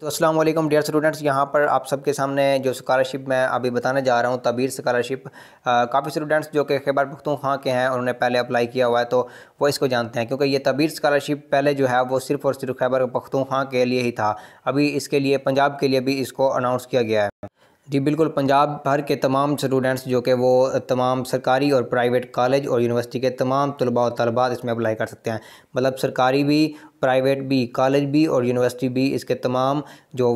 तो अस्सलाम dear students यहाँ पर आप सबके सामने जो स्कॉलरशिप मैं अभी बताने जा रहा हूँ तबीर स्कॉलरशिप काफ़ी स्टूडेंट्स जो कि खैबर पख्तून के हैं उन्होंने पहले अप्लाई किया हुआ है तो वो इसको जानते हैं क्योंकि ये तबीर स्कॉलरशिप पहले जो है वो सिर्फ़ और सिर्फ खैबर पख्तून के लिए ही था अभी इसके लिए पंजाब के लिए भी इसको अनाउंस किया गया है जी बिल्कुल पंजाब भर के तमाम स्टूडेंट्स जो कि वो तमाम सरकारी और प्राइवेट कॉलेज और यूनिवर्सिटी के तमाम तलबा और तलबात इसमें अप्लाई कर सकते हैं मतलब सरकारी भी प्राइवेट भी कॉलेज भी और यूनिवर्सिटी भी इसके तमाम जो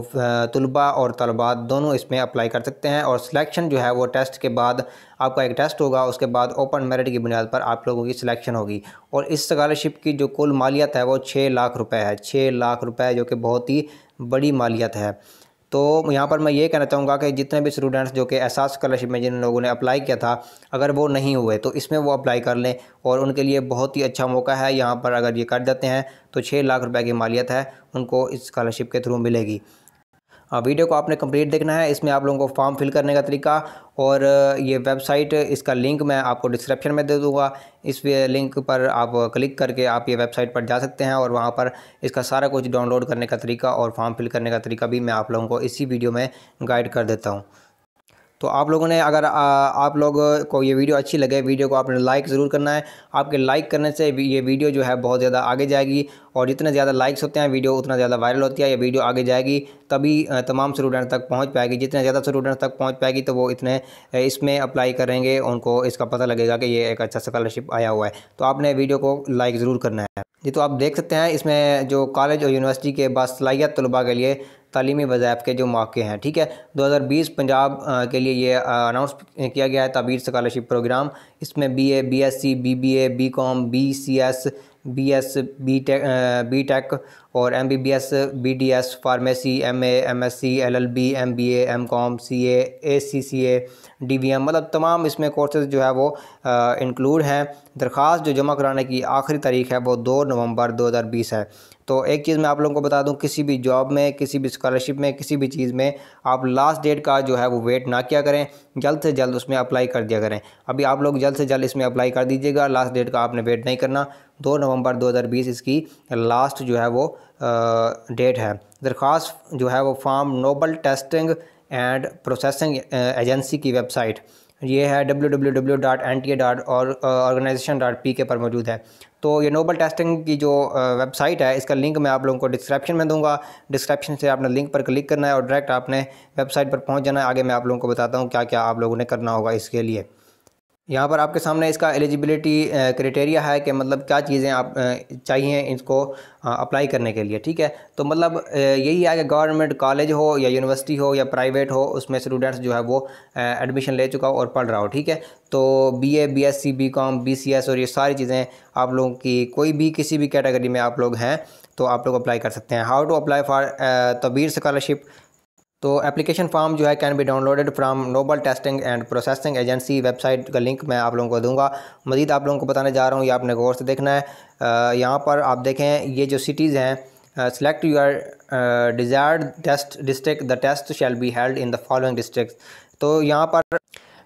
तलबा और तलबात दोनों इसमें अप्लाई कर सकते हैं और सिलेक्शन जो है वो टेस्ट के बाद आपका एक टेस्ट होगा उसके बाद ओपन मेरिट की बुनियाद पर आप लोगों की सिलेक्शन होगी और इस स्कॉलरशिप की जो कुल मालियत है वो छः लाख रुपये है छः लाख रुपये जो कि बहुत ही बड़ी मालियत है तो यहाँ पर मैं ये कहना चाहूँगा कि जितने भी स्टूडेंट्स जो कि एहसास स्कॉलरशिप में जिन लोगों ने अप्लाई किया था अगर वो नहीं हुए तो इसमें वो अप्लाई कर लें और उनके लिए बहुत ही अच्छा मौका है यहाँ पर अगर ये कर देते हैं तो छः लाख रुपये की मालियत है उनको इस स्कॉलरशिप के थ्रू मिलेगी हाँ, वीडियो को आपने कंप्लीट देखना है इसमें आप लोगों को फॉर्म फिल करने का तरीका और ये वेबसाइट इसका लिंक मैं आपको डिस्क्रिप्शन में दे दूँगा इस लिंक पर आप क्लिक करके आप ये वेबसाइट पर जा सकते हैं और वहाँ पर इसका सारा कुछ डाउनलोड करने का तरीका और फॉर्म फिल करने का तरीका भी मैं आप लोगों को इसी वीडियो में गाइड कर देता हूँ तो आप लोगों ने अगर आ, आप लोग को ये वीडियो अच्छी लगे वीडियो को आपने लाइक ज़रूर करना है आपके लाइक करने से ये वीडियो जो है बहुत ज़्यादा आगे जाएगी और जितने ज़्यादा लाइक्स होते हैं वीडियो उतना ज़्यादा वायरल होती है या वीडियो आगे जाएगी तभी तमाम स्टूडेंट तक पहुँच पाएगी जितने ज़्यादा स्टूडेंट तक पहुँच पाएगी तो वो इतने इसमें अप्लाई करेंगे उनको इसका पता लगेगा कि ये एक अच्छा स्कॉलरशिप आया हुआ है तो आपने वीडियो को लाइक ज़रूर करना है जी तो आप देख सकते हैं इसमें जो कॉलेज और यूनिवर्सिटी के सलाहियत तलबा के लिए तालीमी वज़ाइफ के जो मौके हैं ठीक है 2020 पंजाब के लिए ये अनाउंस किया गया है ताबीर स्कॉलरशिप प्रोग्राम इसमें B A B S C B B A com B C S B S B tech B tech और M B B S B D S pharmacy M A M S C L L B M B A M com C A A C C A D B M मतलब तमाम इसमें courses जो है वो include हैं दरख्वास्त जो जमा कराने की आखिरी तारीख है वो दो नवंबर 2020 है तो एक चीज़ मैं आप लोगों को बता दूं किसी भी जॉब में किसी भी स्कॉलरशिप में किसी भी चीज़ में आप लास्ट डेट का जो है वो वेट ना किया करें जल्द से जल्द उसमें अप्लाई कर दिया करें अभी आप लोग जल्द से जल्द इसमें अप्लाई कर दीजिएगा लास्ट डेट का आपने वेट नहीं करना दो नवंबर 2020 इसकी लास्ट जो है वो डेट है दरख्वास्त जो है वो form noble testing and processing agency की वेबसाइट ये है W W W dot N T A dot और ऑर्गेनाइजेशन डॉट पी के पर मौजूद है तो ये नोबल टेस्टिंग की जो वेबसाइट uh, है इसका लिंक मैं आप लोगों को डिस्क्रिप्शन में दूंगा डिस्क्रिप्शन से आपने लिंक पर क्लिक करना है और डायरेक्ट आपने वेबसाइट पर पहुंच जाना है आगे मैं आप लोगों को बताता हूँ क्या क्या आप लोगों ने करना होगा इसके लिए यहाँ पर आपके सामने इसका एलिजिबिलिटी क्राइटेरिया है कि मतलब क्या चीज़ें आप चाहिए इसको अप्लाई करने के लिए ठीक है तो मतलब यही है कि गवर्नमेंट कॉलेज हो या यूनिवर्सिटी हो या प्राइवेट हो उसमें स्टूडेंट्स जो है वो एडमिशन ले चुका हो और पढ़ रहा हो ठीक है तो B A B S C B B C S और ये सारी चीज़ें आप लोगों की कोई भी किसी भी कैटेगरी में आप लोग हैं तो आप लोग अप्लाई कर सकते हैं how to apply for Tabeer scholarship तो एप्लीकेशन फॉर्म जो है can be downloaded from noble testing and processing agency website का लिंक मैं आप लोगों को दूंगा मजीद आप लोगों को बताने जा रहा हूँ ये आपने गौर से देखना है यहाँ पर आप देखें ये जो सिटीज़ हैं select your desired test district the test shall be held in the following district तो यहाँ पर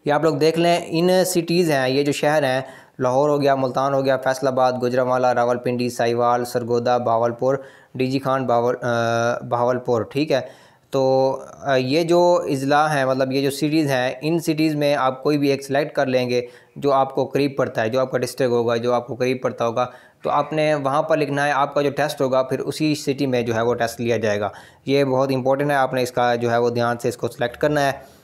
ये आप लोग देख लें इन सिटीज़ हैं ये जो शहर हैं लाहौर हो गया मुल्तान हो गया फैसलाबाद गुजरावाला रावलपिंडी साहिवाल सरगोदा भावलपुर डीजी खान बावल भावलपुर ठीक है तो ये जो अज़ला हैं मतलब ये जो सिटीज़ हैं इन सिटीज़ में आप कोई भी एक सिलेक्ट कर लेंगे जो आपको करीब पड़ता है जो आपका डिस्ट्रिक्ट होगा जो आपको करीब पड़ता होगा तो आपने वहाँ पर लिखना है आपका जो टेस्ट होगा फिर उसी सिटी में जो है वो टेस्ट लिया जाएगा ये बहुत इंपॉर्टेंट है आपने इसका जो है वो ध्यान से इसको सिलेक्ट करना है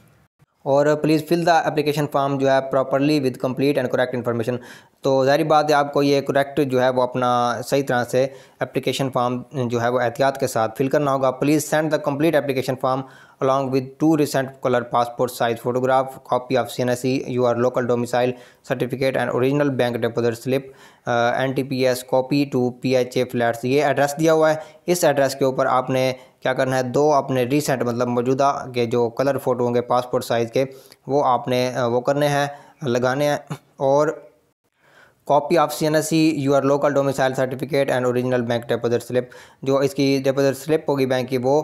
और please fill the application form जो है properly with complete and correct information तो जारी बात है आपको ये करेक्ट जो है वो अपना सही तरह से एप्लीकेशन फॉर्म जो है वो एहतियात के साथ फिल करना होगा please send the complete application form along with two recent colour passport size photograph copy of C N S C U R local domicile certificate and original bank deposit slip N T P S copy two P H A flats ये address दिया हुआ है इस address के ऊपर आपने क्या करना है दो अपने रिसेंट मतलब मौजूदा के जो कलर फ़ोटो होंगे पासपोर्ट साइज़ के वो आपने वो करने हैं लगाने हैं और copy of C N S C R local domicile certificate and original bank deposit slip जो इसकी डिपोजिट स्लिप होगी बैंक की वो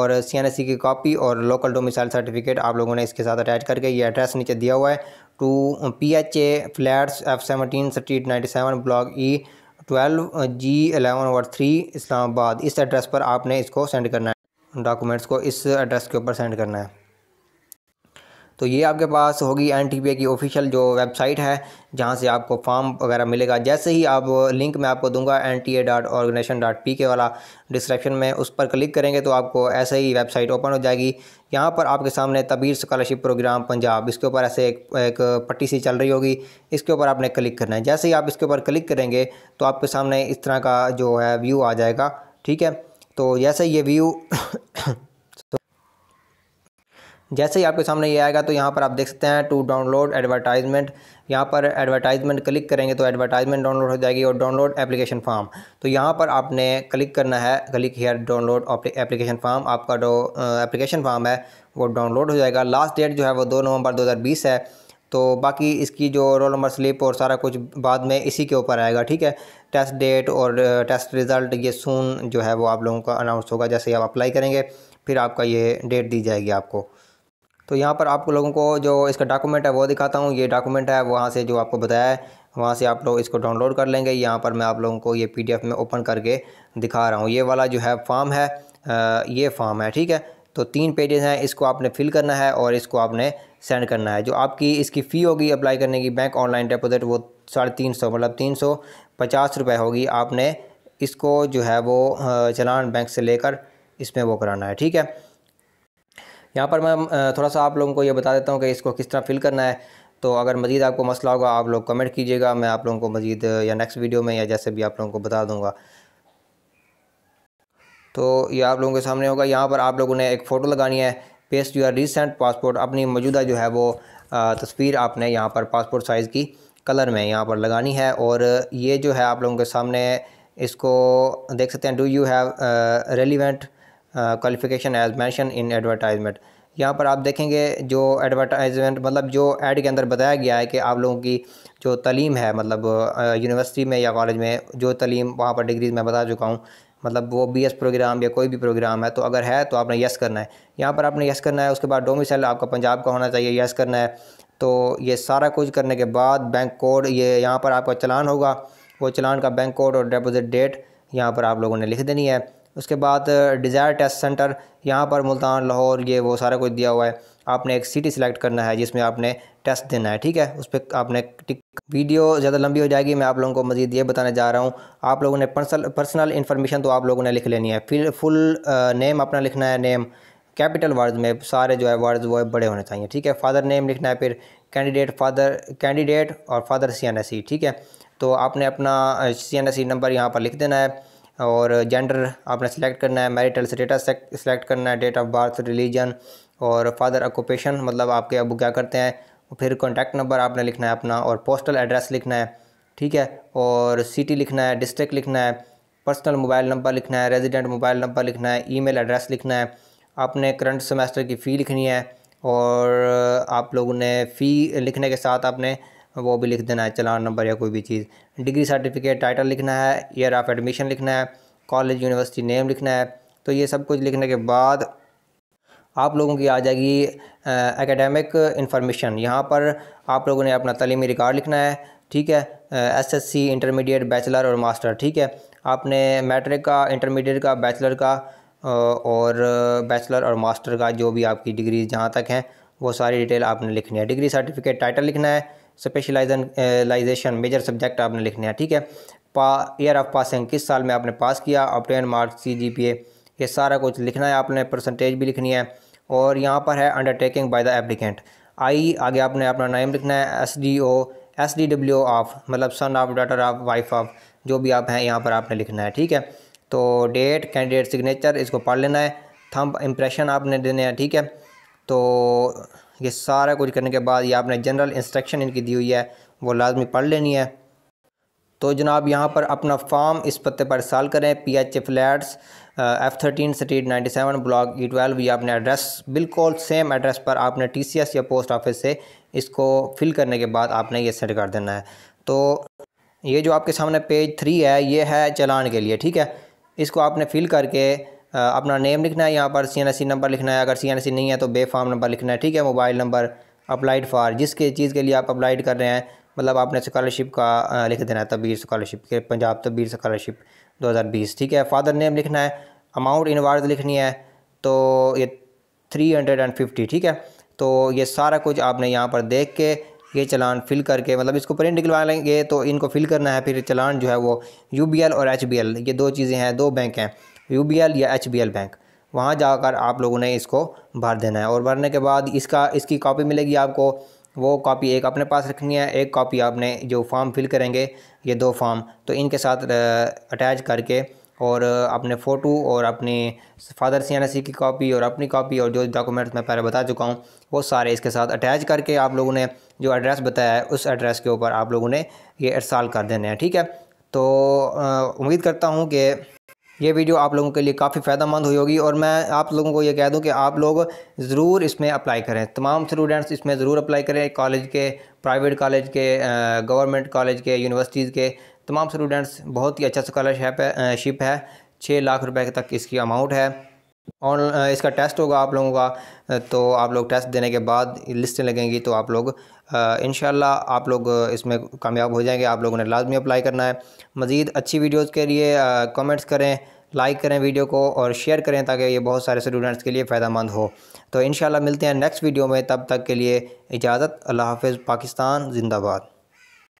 और सी एन एस सी की कॉपी और लोकल डोमिसाइल सर्टिफिकेट आप लोगों ने इसके साथ अटैच करके ये एड्रेस नीचे दिया हुआ है two P H A flats F seventeen street ninety seven block E twelve G eleven और थ्री इस्लामाबाद इस एड्रेस पर आपने इसको सेंड करना है डॉक्यूमेंट्स को इस एड्रेस के ऊपर सेंड करना है तो ये आपके पास होगी एन की ऑफिशियल जो वेबसाइट है जहाँ से आपको फॉर्म वगैरह मिलेगा जैसे ही आप लिंक मैं आपको दूंगा N T A dot organization dot P K वाला डिस्क्रिप्शन में उस पर क्लिक करेंगे तो आपको ऐसे ही वेबसाइट ओपन हो जाएगी यहाँ पर आपके सामने तबीर स्कॉलरशिप प्रोग्राम पंजाब इसके ऊपर ऐसे एक, एक पट्टी सी चल रही होगी इसके ऊपर आपने क्लिक करना है जैसे ही आप इसके ऊपर क्लिक करेंगे तो आपके सामने इस तरह का जो है व्यू आ जाएगा ठीक है तो जैसे ये व्यू जैसे ही आपके सामने ये आएगा तो यहाँ पर आप देख सकते हैं टू डाउनलोड एडवर्टाइजमेंट यहाँ पर एडवर्टाइजमेंट क्लिक करेंगे तो एडवर्टाइजमेंट डाउनलोड हो जाएगी और डाउनलोड एप्लीकेशन फॉर्म तो यहाँ पर आपने क्लिक करना है click here download application form आपका जो एप्लीकेशन फॉर्म है वो डाउनलोड हो जाएगा लास्ट डेट जो है वो दो नवंबर दो है तो बाकी इसकी जो रोल नंबर स्लिप और सारा कुछ बाद में इसी के ऊपर आएगा ठीक है टेस्ट डेट और टेस्ट रिज़ल्ट ये सून जो है वो आप लोगों का अनाउंस होगा जैसे आप अप्लाई करेंगे फिर आपका ये डेट दी जाएगी आपको तो यहाँ पर आपको लोगों को जो इसका डॉक्यूमेंट है वो दिखाता हूँ ये डॉक्यूमेंट है वहाँ से जो आपको बताया है वहाँ से आप लोग इसको डाउनलोड कर लेंगे यहाँ पर मैं आप लोगों को ये पीडीएफ में ओपन करके दिखा रहा हूँ ये वाला जो है फॉर्म है ये फॉर्म है ठीक है तो तीन पेजेस हैं इसको आपने फिल करना है और इसको आपने सेंड करना है जो आपकी इसकी फ़ी होगी अप्लाई करने की बैंक ऑनलाइन डिपोज़िट वो साढ़े तीन सौ मतलब तीन सौ पचास रुपये होगी आपने इसको जो है वो चलान बैंक से लेकर इसमें वो कराना है ठीक है यहाँ पर मैं थोड़ा सा आप लोगों को ये बता देता हूँ कि इसको किस तरह फिल करना है तो अगर मज़ीद आपको मसला होगा आप लोग कमेंट कीजिएगा मैं आप लोगों को मज़ीद या नेक्स्ट वीडियो में या जैसे भी आप लोगों को बता दूँगा तो ये आप लोगों के सामने होगा यहाँ पर आप लोगों ने एक फ़ोटो लगानी है पेस्ट यूर रिसेंट पासपोर्ट अपनी मौजूदा जो है वो तस्वीर आपने यहाँ पर पासपोर्ट साइज़ की कलर में यहाँ पर लगानी है और ये जो है आप लोगों के सामने इसको देख सकते हैं do you have relevant qualification as mentioned in advertisement यहाँ पर आप देखेंगे जो एडवर्टाइजमेंट मतलब जो ऐड के अंदर बताया गया है कि आप लोगों की जो तलीम है मतलब यूनिवर्सिटी में या कॉलेज में जो तलीम वहाँ पर डिग्रीज मैं बता चुका हूँ मतलब वो बी एस प्रोग्राम या कोई भी प्रोग्राम है तो अगर है तो आपने यस करना है यहाँ पर आपने यस करना है उसके बाद डोमिसल आपका पंजाब का होना चाहिए यस करना है तो ये सारा कुछ करने के बाद बैंक कोड ये यहाँ पर आपका चलान होगा वो चलान का बैंक कोड और डिपोज़िट डेट यहाँ पर आप लोगों ने लिख देनी है उसके बाद डिज़ायर टेस्ट सेंटर यहाँ पर मुल्तान लाहौर ये वो सारा कुछ दिया हुआ है आपने एक सिटी सेलेक्ट करना है जिसमें आपने टेस्ट देना है ठीक है उस पर आपने टिक वीडियो ज़्यादा लंबी हो जाएगी मैं आप लोगों को मज़ीद ये बताने जा रहा हूँ आप लोगों ने पर्सनल पर्सनल इन्फॉर्मेशन तो आप लोगों ने लिख लेनी है फिर फुल नेम अपना लिखना है नेम कैपिटल वर्ड्स में सारे जो है वर्ड्स वो बड़े होने चाहिए ठीक है फादर नेम लिखना है फिर कैंडिडेट फादर कैंडिडेट और father C N S C ठीक है तो आपने अपना C N S C number यहाँ पर लिख देना है और जेंडर आपने सेलेक्ट करना है मैरिटल स्टेटस सेलेक्ट करना है डेट ऑफ बर्थ रिलीजन और फादर ऑक्यूपेशन मतलब आपके अब क्या करते हैं फिर कॉन्टैक्ट नंबर आपने लिखना है अपना और पोस्टल एड्रेस लिखना है ठीक है और सिटी लिखना है डिस्ट्रिक्ट लिखना है पर्सनल मोबाइल नंबर लिखना है रेजिडेंट मोबाइल नंबर लिखना है ईमेल एड्रेस लिखना है आपने करंट सेमेस्टर की फ़ी लिखनी है और आप लोगों ने फ़ी लिखने के साथ आपने वो भी लिख देना है चलान नंबर या कोई भी चीज़ डिग्री सर्टिफिकेट टाइटल लिखना है ईयर ऑफ एडमिशन लिखना है कॉलेज यूनिवर्सिटी नेम लिखना है तो ये सब कुछ लिखने के बाद आप लोगों की आ जाएगी एकेडमिक इंफॉर्मेशन यहाँ पर आप लोगों ने अपना तलीमी रिकॉर्ड लिखना है ठीक है S S C intermediate bachelor और मास्टर ठीक है आपने मैट्रिक का इंटरमीडिएट का बैचलर का और बैचलर और मास्टर का जो भी आपकी डिग्री जहाँ तक हैं वो सारी डिटेल आपने लिखनी है डिग्री सर्टिफिकेट टाइटल लिखना है स्पेशलाइजेशन मेजर सब्जेक्ट आपने लिखने हैं ठीक है पा ईयर ऑफ पासिंग किस साल में आपने पास किया obtain marks C G P A ये सारा कुछ लिखना है आपने परसेंटेज भी लिखनी है और यहाँ पर है undertaking by the applicant I आगे आपने अपना नाम लिखना है S D O S D W of मतलब son of daughter of wife of जो भी आप हैं यहाँ पर आपने लिखना है ठीक है तो डेट कैंडिडेट सिग्नेचर इसको पढ़ लेना है थम्प इम्प्रेशन आपने देने हैं ठीक है तो ये सारा कुछ करने के बाद ये आपने जनरल इंस्ट्रक्शन इनकी दी हुई है वो लाजमी पढ़ लेनी है तो जनाब यहाँ पर अपना फॉर्म इस पत्ते पर साल करें P H flats F thirteen street ninety seven block E twelve ये अपने एड्रेस बिल्कुल सेम एड्रेस पर आपने टी सी एस या पोस्ट ऑफिस से इसको फिल करने के बाद आपने ये सेट कर देना है तो ये जो आपके सामने पेज थ्री है ये है चलान के लिए ठीक है इसको आपने फिल करके अपना नेम लिखना है यहाँ पर सी नंबर लिखना है अगर सी नहीं है तो बेफाम नंबर लिखना है ठीक है मोबाइल नंबर अप्लाइड फ़ार जिसके चीज़ के लिए आप अप्लाइड कर रहे हैं मतलब आपने स्कॉलरशिप का लिख देना है तबीर स्कॉलरशिप के पंजाब तबीर स्कॉलरशिप 2020 ठीक है फादर नेम लिखना है अमाउंट वार्ड लिखनी है तो ये 350 ठीक है तो ये सारा कुछ आपने यहाँ पर देख के ये चलान फिल करके मतलब इसको प्रिंट निकलवा लेंगे तो इनको फिल करना है फिर चलान जो है वो यू और एच ये दो चीज़ें हैं दो बैंक हैं यू या एच बैंक वहाँ जाकर आप लोगों ने इसको भर देना है और भरने के बाद इसका इसकी कॉपी मिलेगी आपको वो कॉपी एक अपने पास रखनी है एक कॉपी आपने जो फॉर्म फिल करेंगे ये दो फॉर्म तो इनके साथ अटैच करके और अपने फ़ोटो और अपने फादर सी की कॉपी और अपनी कॉपी और जो डॉक्यूमेंट्स मैं पहले बता चुका हूँ वो सारे इसके साथ अटैच करके आप लोगों ने जो एड्रेस बताया है उस एड्रेस के ऊपर आप लोगों ने ये इरसाल कर देने हैं ठीक है तो उम्मीद करता हूँ कि ये वीडियो आप लोगों के लिए काफ़ी फ़ायदेमंद हुई होगी और मैं आप लोगों को ये कह दूं कि आप लोग ज़रूर इसमें अप्लाई करें तमाम स्टूडेंट्स इसमें ज़रूर अप्लाई करें कॉलेज के प्राइवेट कॉलेज के गवर्नमेंट कॉलेज के यूनिवर्सिटीज़ के तमाम स्टूडेंट्स बहुत ही अच्छा स्कॉलरशिप है छः लाख रुपए तक इसकी अमाउंट है ऑन इसका टेस्ट होगा आप लोगों का तो आप लोग टेस्ट देने के बाद लिस्टें लगेंगी तो आप लोग इन आप लोग इसमें कामयाब हो जाएंगे आप लोगों ने लाजमी अप्लाई करना है मज़ीद अच्छी वीडियोज़ के लिए कमेंट्स करें लाइक करें वीडियो को और शेयर करें ताकि ये बहुत सारे स्टूडेंट्स के लिए फ़ायदा मंद हो तो इन मिलते हैं नेक्स्ट वीडियो में तब तक के लिए इजाज़त अल्लाह हाफ़ पाकिस्तान जिंदाबाद